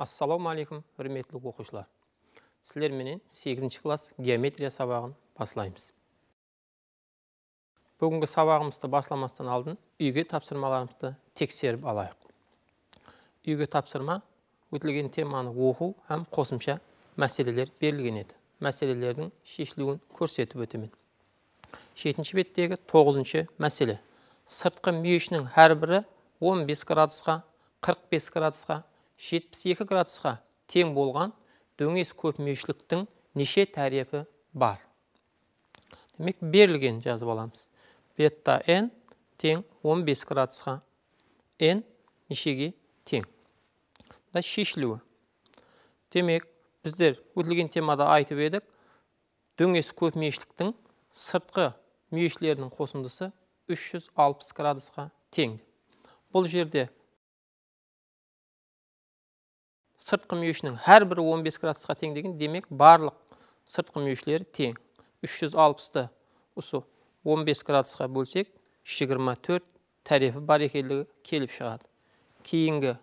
ассалауму алейкум құрметті оқушылар сіздерменен 8 класс геометрия сабағын бастаймыз бүгінгі сабағымызды басламастан алдын үйге тапсырмаларымызды тексеріп алайық үйге тапсырма өтілген теманы оқу һәм қосымша мәселелер берілген еді мәселелердің шешілуін көрсетіп өтемін жетінші беттегі тоғызыншы мәселе сыртқы мүйешінің әрбірі 15 градусқа 45 градусқа 72 градусқа тең болған дөңес көпмешіліктің неше тәрепі бар демек берілген жазып аламыз бетта n тең 15 градусқа n нешеге тең мына шешілуі демек біздер өтілген темада айтып едік дөңес көпмешіліктің сыртқы мүйшілерінің қосындысы 360 градусқа тең бұл жерде сыртқы әр бірі 15 градусқа тең деген демек барлық сыртқы мүйішлері тең 360-ты осы 15 градусқа бөлсек 24 тәрефі бар екендігі келіп шығады кейінгі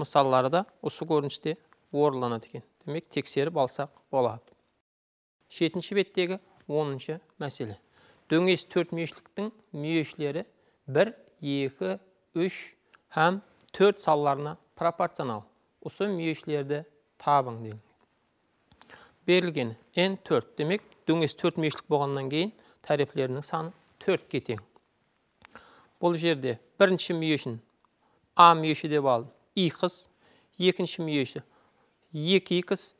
мысалларда осы көріністе орланады екен демек тексеріп алсақ болады жетінші беттегі оныншы мәселе дөңес мүйешіліктің мүйішлері 1, 2, 3 һәм 4 салаларына пропорционал Осы мүйешілерді табың дейін. берілген n 4 демек дүңес 4 мүйешілік болғаннан кейін тәріплерінің саны 4 кетен. тең бұл жерде бірінші мүйешін а мүйеші деп алын, и қыз екінші мүйеші 2 қыз,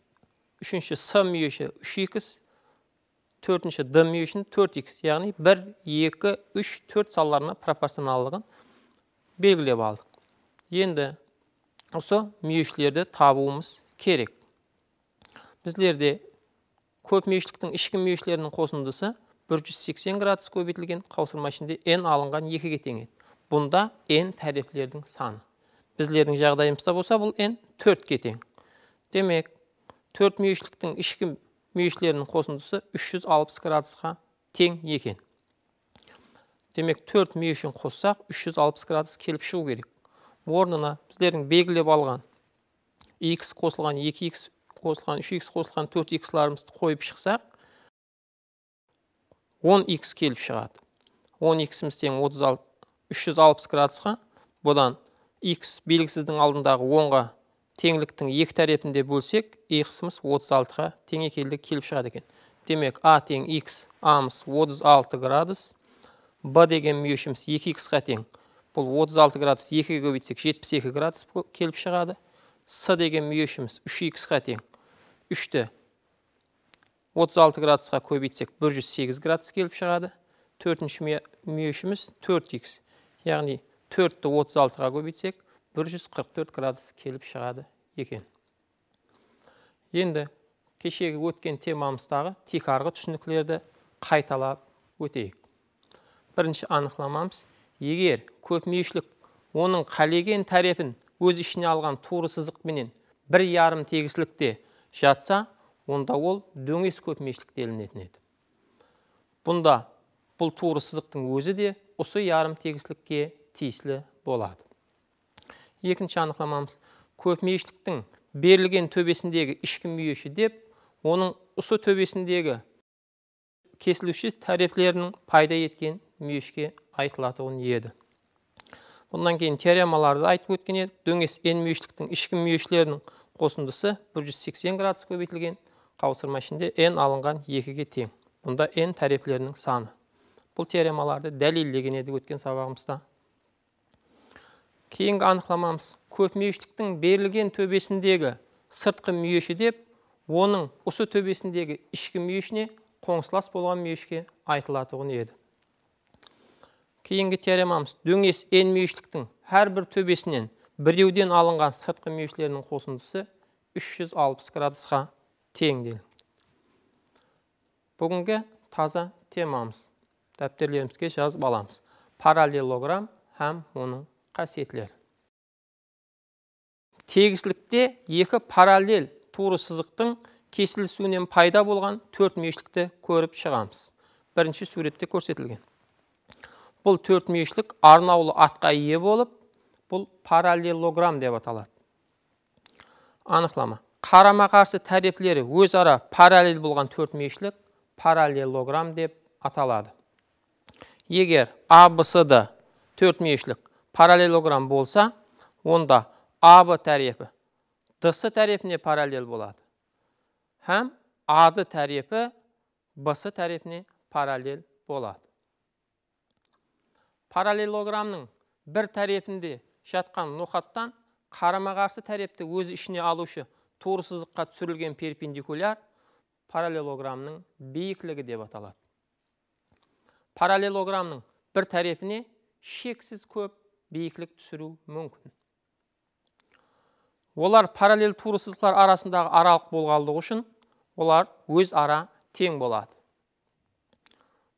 үшінші с мүйеші 3 қыз, төртінші д мүйешін 4 қыз, яғни 1 2 3 4 салларына пропорционалдығын белгілеп алдық енді осы мүйешілерді табуымыз керек біздерде көп мүйешіліктің ішкі мүйешілерінің қосындысы 180 градус көбейтілген қаусырма ішінде n алынған екіге тең бұнда n тәрелкелердің саны біздердің жағдайымызда болса бұл n төртке тең демек төрт мүйешіліктің ішкі мүйешілерінің қосындысы 360 градусқа тең екен демек төрт мүйешін қоссақ 360 градус келіп шығу керек орнына біздердің белгілеп алған x қосылған 2x қосылған 3x қосылған 4x-ларымызды қойып шықсақ 10x келіп шығады 10x-іміз 36, 360 градусқа бұдан x белгісіздің алдындағы 10-ға теңліктің екі тәрепінде бөлсек x іміз 36-ға тең келіп шығады екен демек а тең x а-міз 36 градус б деген мүйешіміз 2 x қа тең бұл 36 градус 2 көбейтсек 72 градус келіп шығады с деген мүйешіміз 3х-қа тең 3-ті 36 градусқа көбейтсек 108 градус келіп шығады 4 4-ші мүйешіміз 4х яғни 4-ті 36-ға көбейтсек 144 градус келіп шығады екен енді кешегі өткен темамыздағы тек арғы түсініклерді қайталап өтейік бірінші анықламамыз егер көпмейшілік оның қалеген тәрепін өз ішіне алған туры сызықпенен бір ярым тегісілікте жатса онда ол дөңес көпмейшілік делінетін еді бұнда бұл туры сызықтың өзі де осы ярым тегісілікке тиесілі болады екінші анықтамамыз көпмейшіліктің берілген төбесіндегі ішкі мүйеші деп оның ұсы төбесіндегі кесілуші тәреплерінің пайда еткен мүйешке айтылатын еді бұдан кейін теоремаларды айтып өткен едік дөңес мүйіштіктің ішкі мүйішлерінің қосындысы 180 градус көбейтілген қаусырма ішінде н алынған екіге тең бұнда н тәрепілерінің саны бұл теоремаларды дәлелдеген едік өткен сабағымызда кейінгі көп мүйіштіктің берілген төбесіндегі сыртқы мүйеші деп оның осы төбесіндегі ішкі мүйешіне қоңсылас болған мүйешке айтылатұғын еді кейінгі теоремамыз дөңес N мүйіштіктің әрбір төбесінен біреуден алынған сыртқы мүйішлерінің қосындысы 360 градусқа тең бүгінгі таза темамыз дәптерлерімізге жазып аламыз параллелограмм һәм оның қасиетлері тегістілікте екі параллель туры сызықтың кесілісуінен пайда болған төрт мүйіштікті көріп шығамыз бірінші суретте көрсетілген бұл төртмешілік арнаулы атқа ие болып бұл параллелограмм деп аталады анықтама қарама қарсы өз өзара параллель болған төртмешілік параллелограмм деп аталады егер төрт төртмешілік параллелограмм болса онда абы тәрепі дс тәрепіне параллел болады һәм ады тәрепі бс тәрепіне параллел болады параллелограммның бір тәретінде жатқан ноқаттан қарама қарсы тәрепті өз ішіне алушы тур сызыққа түсірілген перпендикуляр параллелограммның биіктігі деп аталады параллелограммның бір тәрепіне шексіз көп биіктік түсіру мүмкін олар параллель тур арасындағы аралық болғандығы үшін олар өз ара тең болады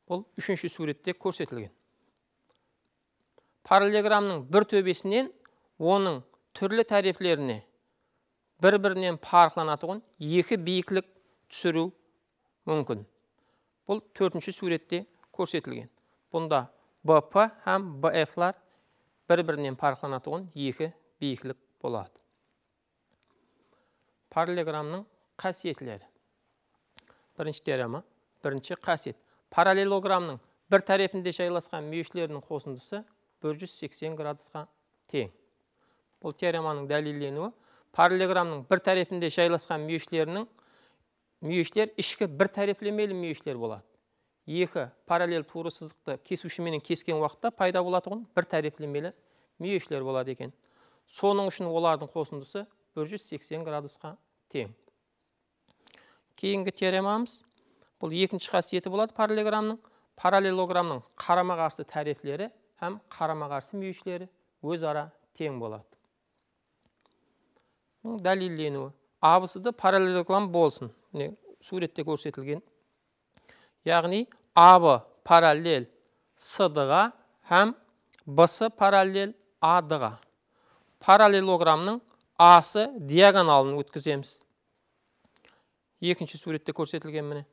бұл үшінші суретте көрсетілген Параллелограмның бір төбесінен оның түрлі тарифлеріне бір бірінен парықланатығын екі биіктік түсіру мүмкін бұл төртінші суретте көрсетілген бұнда бп һәм лар бір бірінен парықланатығын екі биіктік болады Параллелограмның қасиетлері бірінші теорема бірінші қасиет Параллелограмның бір тарепінде жайласқан мүйішлерінің қосындысы 180 градусқа тең бұл теореманың дәлелденуі параллелограмның бір тарифінде жайласқан мүйешлерінің мүйешлер ішкі бір тарифлемелі мүйешлер болады екі параллель туры сызықты кесушіменен кескен уақытта пайда болатұғын бір тарифлемелі мүйешлер болады екен соның үшін олардың қосындысы 180 градусқа тең кейінгі теоремамыз бұл екінші қасиеті болады параллелограмның. Параллелограмның қарама қарсы тарифлері Әм қарама қарсы өз ара тең болады бұл дәлелденуі абысыды параллелоглам болсын міне суретте көрсетілген яғни абы параллел сд ға һәм параллел параллель ад ға асы диагоналын өткіземіз екінші суретте көрсетілген міне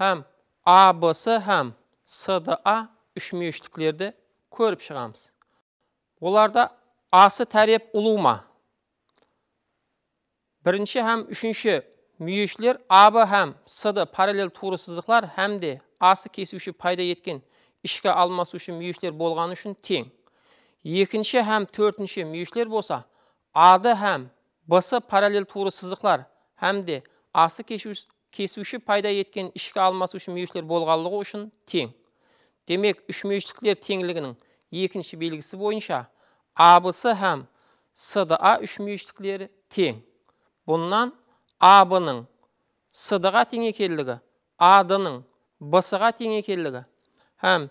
һәм абс һәм сда үш көріп шығамыз оларда асы тәреп ұлума бірінші һәм үшінші мүйешілер абы һәм сыды параллель туры сызықлар һәм де асы кесуші пайда еткен ішкі алмасушы мүйішілер болғаны үшін тең екінші һәм төртінші мүйішілер болса ады һәм бысы параллель туры сызықлар һәм де асы кесуші пайда еткен ішкі алмасушы мүйешілер болғандығы үшін тең демек үшмешдіктер теңлігінің екінші белгісі бойынша Абысы һәм сда үшмешдіктері тең бұнан абның ға тең екендігі адның ға тең екендігі һәм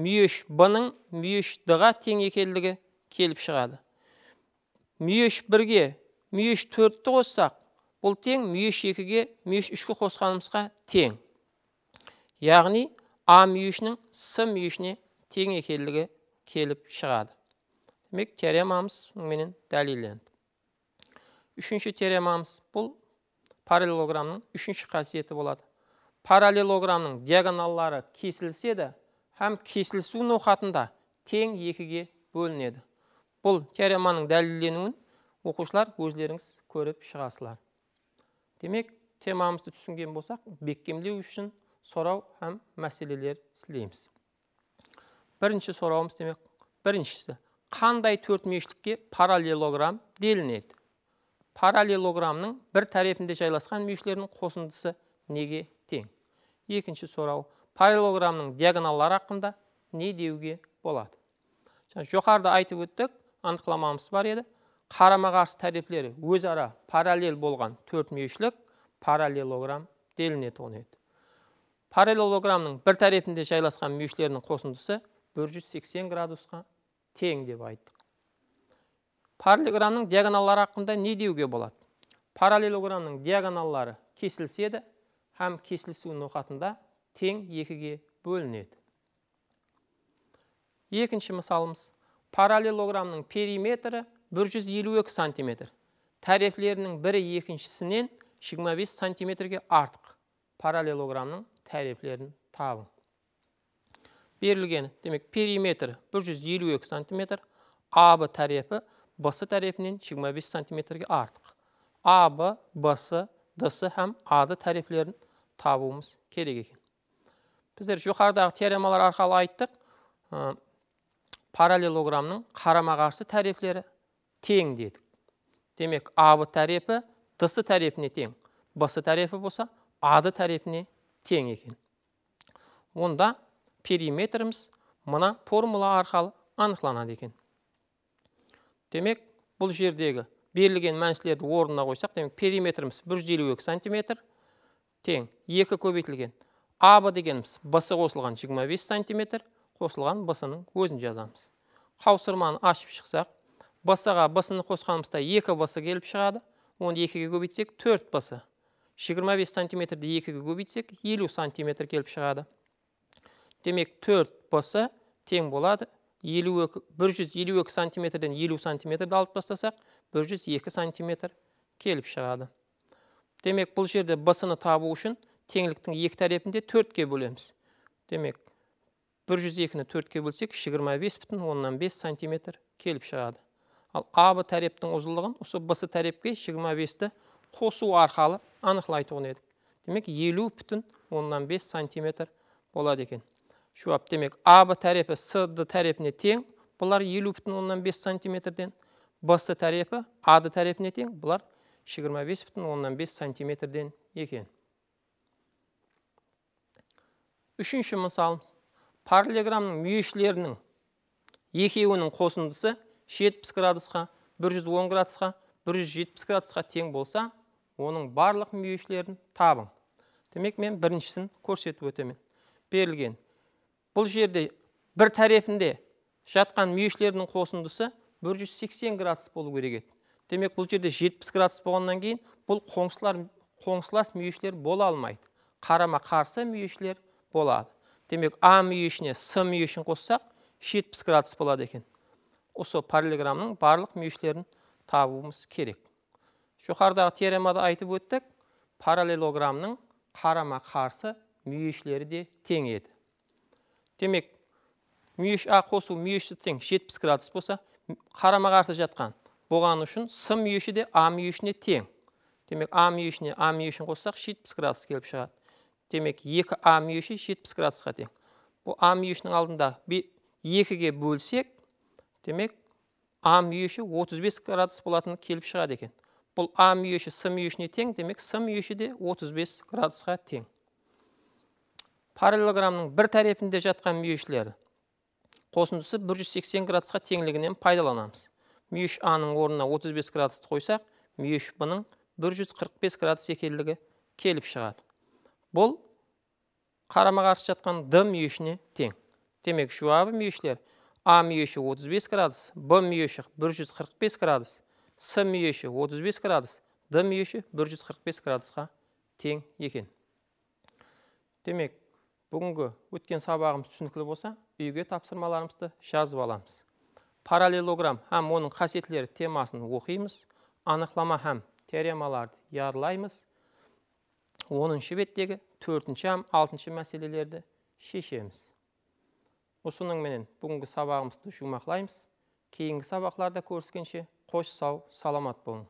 мүйеш бның мүйеш ға тең екендігі келіп шығады мүйеш бірге мүйеш төртті қоссақ бұл тең мүйеш екіге мүйеш үшкі қосқанымызға тең яғни а мүйішінің с мүйішіне тең екелігі келіп шығады демек теоремамыз менің дәлелденді үшінші теоремамыз бұл параллелограмның үшінші қасиеті болады Параллелограмның диагоналлары кесілседі һәм кесілісу науқатында тең екіге бөлінеді бұл теореманың дәлелденуін оқушылар өздеріңіз көріп шығасылар. демек темамызды түсінген болсақ бекемдеу үшін сорау һәм мәселелер сілейміз. бірінші сұрауымыз демек біріншісі қандай төрт мүйшілікке параллелограмм делінеді параллелограммның бір тәрепінде жайласқан мүйіштердің қосындысы неге тең екінші сұрау параллелограммның диагоналлар ақында не деуге болады Жоқарды айтып өттік анықламамыз бар еді қарама қарсы өз өзара параллель болған төрт параллелограмм делінеді оны еді параллелограммның бір тарепінде жайласқан мүйішлерінің қосындысы 180 градусқа тең деп айттық параллелограммның диагоналлары ақында не деуге болады параллелограммның диагоналлары кесілседі һәм кесілісу ноқатында тең екіге бөлінеді екінші мысалымыз параллелограммның периметрі 152 сантиметр тәрефлерінің бірі екіншісінен 25 сантиметрге артық параллелограммның тарифлерін табың берілген демек периметр 152 см абы тарифі басы тарифінен 25 сантиметрге артық Абы, басы, дысы һәм ады тарифлерін табуымыз керек екен біздер жоғарыдағы теоремалар арқылы айттық ә, Параллелограмның қарама қарсы тең дедік демек абы тәріпі дысы тарифіне тең басы тарифі болса ад тарифіне тең екен онда периметріміз мына формула арқалы анықланады екен демек бұл жердегі берілген мәнсілерді орнына қойсақ демек периметріміз 152 сантиметр тең 2 көбейтілген аб дегеніміз басы қосылған 25 сантиметр қосылған басының өзін жазамыз қаусырманы ашып шықсақ басыға басының қосқанымызда екі басы келіп шығады оны екіге көбейтсек төрт басы 25 сантиметрді екіге көбейтсек 50 сантиметр келіп шығады демек 4 бс тең болады 52, 152 сантиметрден 50 сантиметрді алып тастасақ 102 сантиметр келіп шығады демек бұл жерде басыны табу үшін теңдіктің екі тарапінде төртке бөлеміз демек 102-ні төртке бөлсек 25 бүтін оннан бес сантиметр келіп шығады ал аб тарептің ұзындығын осы бс тарепке 25-ті қосу арқалы анықлайты еді. едік демек елу бүтін сантиметр болады екен Шуап, демек а тәрепі с тәрепіне тең бұлар елу бүтін оннан бес сантиметрден б а тәрепіне тең бұлар жиырма бес 10 оннан бес сантиметрден екен үшінші мысалымыз параллелограммның мүйешлерінің екеуінің қосындысы 70 градусқа 110 градусқа 170 градусқа тең болса оның барлық мүйешілерін табың демек мен біріншісін көрсетіп өтемін берілген бұл жерде бір тарефінде жатқан мүйешілердің қосындысы 180 градус болу керек еді демек бұл жерде 70 градус болғаннан кейін бұл қоңсылар қоңсылас мүйешілер бола алмайды қарама қарсы бола болады демек а мүйішіне с мүйішін қоссақ 70 градус болады екен осы параллелограммның барлық мүйізшілерін табуымыз керек жоғарыдағы теоремада айтып өттік параллелограмның қарама қарсы мүйешлері де тең еді демек мүйеш а қосу мүйешті тең 70 градус болса қарама қарсы жатқан болған үшін сым мүйеші де а мүйешіне тең демек а мүйешіне а мүйешін қоссақ 70 градус келіп шығады демек 2 а мүйеші 70 градусқа тең бұл а мүйешінің алдында екіге бөлсек демек а мүйеші 35 градус болатын келіп шығады екен бұл а мүйеші с мүйешіне тең демек с мүйеші де 35 градусқа тең параллелограммның бір тәрепінде жатқан мүйешілер қосындысы 180 градусқа теңлігінен пайдаланамыз а аның орнына 35 градусты қойсақ мүйіш бұның 145 градус екендігі келіп шығады бұл қарама қарсы жатқан д мүйешіне тең демек жуабы мүйешілер а мүйеші 35 градус б мүйеші 145 градус с мүйеші 35 градус д мүйеші 145 градусқа тең екен демек бүгінгі өткен сабағымыз түсінікті болса үйге тапсырмаларымызды жазып аламыз параллелограмм әм оның қасетлері темасын оқимыз анықтама һәм теоремаларды ярылаймыз оныншы беттегі төртінші һәм алтыншы мәселелерді шешеміз Осының менен бүгінгі сабағымызды жұмақлаймыз кейінгі сабақларда көріскенше қош сау саламат болың